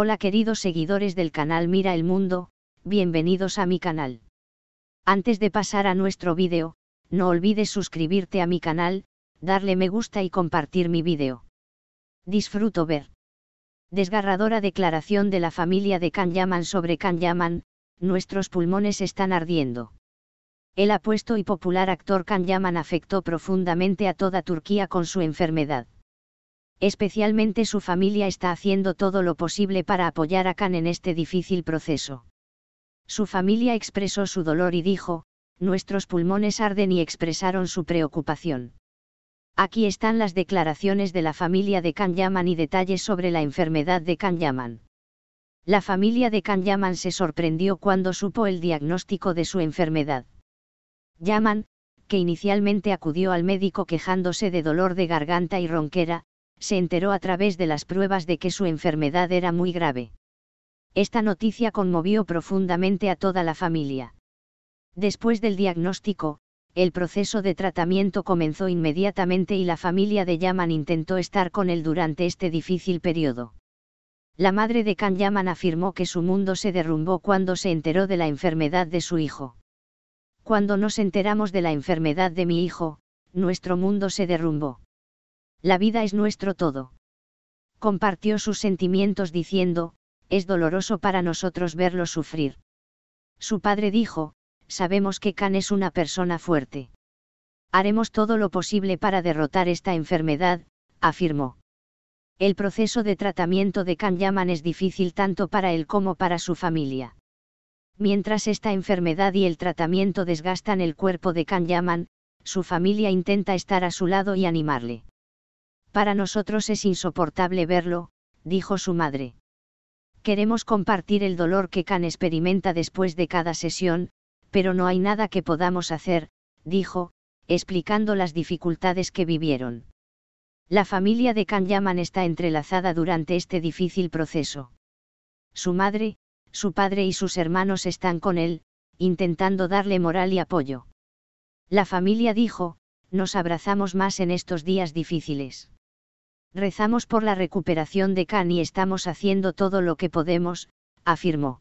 Hola queridos seguidores del canal Mira el Mundo, bienvenidos a mi canal. Antes de pasar a nuestro vídeo, no olvides suscribirte a mi canal, darle me gusta y compartir mi vídeo. Disfruto ver. Desgarradora declaración de la familia de Can Yaman sobre Can Yaman, nuestros pulmones están ardiendo. El apuesto y popular actor Can Yaman afectó profundamente a toda Turquía con su enfermedad especialmente su familia está haciendo todo lo posible para apoyar a Khan en este difícil proceso. Su familia expresó su dolor y dijo, nuestros pulmones arden y expresaron su preocupación. Aquí están las declaraciones de la familia de Khan Yaman y detalles sobre la enfermedad de Khan Yaman. La familia de Khan Yaman se sorprendió cuando supo el diagnóstico de su enfermedad. Yaman, que inicialmente acudió al médico quejándose de dolor de garganta y ronquera, se enteró a través de las pruebas de que su enfermedad era muy grave. Esta noticia conmovió profundamente a toda la familia. Después del diagnóstico, el proceso de tratamiento comenzó inmediatamente y la familia de Yaman intentó estar con él durante este difícil periodo. La madre de Can Yaman afirmó que su mundo se derrumbó cuando se enteró de la enfermedad de su hijo. Cuando nos enteramos de la enfermedad de mi hijo, nuestro mundo se derrumbó la vida es nuestro todo. Compartió sus sentimientos diciendo, es doloroso para nosotros verlo sufrir. Su padre dijo, sabemos que Can es una persona fuerte. Haremos todo lo posible para derrotar esta enfermedad, afirmó. El proceso de tratamiento de Can Yaman es difícil tanto para él como para su familia. Mientras esta enfermedad y el tratamiento desgastan el cuerpo de Can Yaman, su familia intenta estar a su lado y animarle. Para nosotros es insoportable verlo, dijo su madre. Queremos compartir el dolor que Khan experimenta después de cada sesión, pero no hay nada que podamos hacer, dijo, explicando las dificultades que vivieron. La familia de Khan Yaman está entrelazada durante este difícil proceso. Su madre, su padre y sus hermanos están con él, intentando darle moral y apoyo. La familia dijo, nos abrazamos más en estos días difíciles. Rezamos por la recuperación de Khan y estamos haciendo todo lo que podemos, afirmó.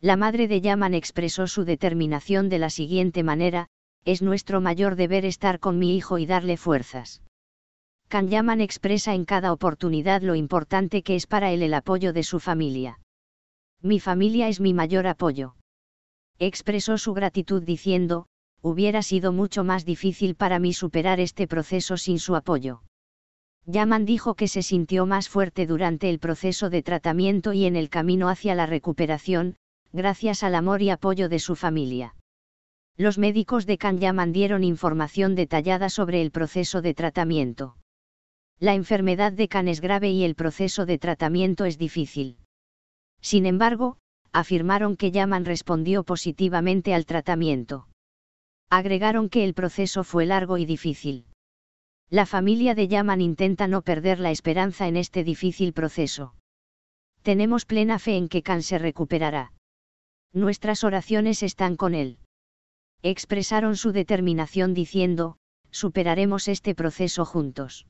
La madre de Yaman expresó su determinación de la siguiente manera, es nuestro mayor deber estar con mi hijo y darle fuerzas. Kan Yaman expresa en cada oportunidad lo importante que es para él el apoyo de su familia. Mi familia es mi mayor apoyo. Expresó su gratitud diciendo, hubiera sido mucho más difícil para mí superar este proceso sin su apoyo. Yaman dijo que se sintió más fuerte durante el proceso de tratamiento y en el camino hacia la recuperación, gracias al amor y apoyo de su familia. Los médicos de Can Yaman dieron información detallada sobre el proceso de tratamiento. La enfermedad de Can es grave y el proceso de tratamiento es difícil. Sin embargo, afirmaron que Yaman respondió positivamente al tratamiento. Agregaron que el proceso fue largo y difícil la familia de Yaman intenta no perder la esperanza en este difícil proceso. Tenemos plena fe en que Khan se recuperará. Nuestras oraciones están con él. Expresaron su determinación diciendo, superaremos este proceso juntos.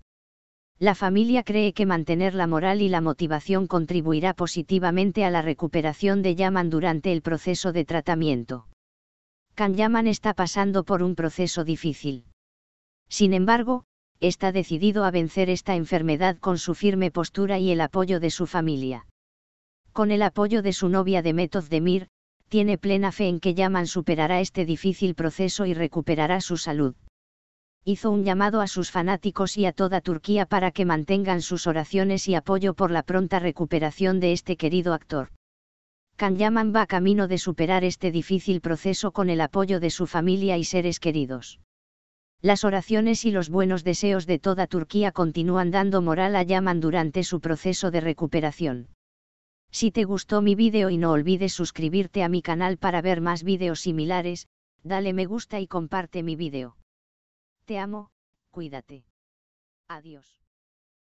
La familia cree que mantener la moral y la motivación contribuirá positivamente a la recuperación de Yaman durante el proceso de tratamiento. Kan Yaman está pasando por un proceso difícil. Sin embargo, está decidido a vencer esta enfermedad con su firme postura y el apoyo de su familia. Con el apoyo de su novia Demet Demir, tiene plena fe en que Yaman superará este difícil proceso y recuperará su salud. Hizo un llamado a sus fanáticos y a toda Turquía para que mantengan sus oraciones y apoyo por la pronta recuperación de este querido actor. Can Yaman va camino de superar este difícil proceso con el apoyo de su familia y seres queridos. Las oraciones y los buenos deseos de toda Turquía continúan dando moral a Yaman durante su proceso de recuperación. Si te gustó mi vídeo y no olvides suscribirte a mi canal para ver más vídeos similares, dale me gusta y comparte mi vídeo. Te amo, cuídate. Adiós.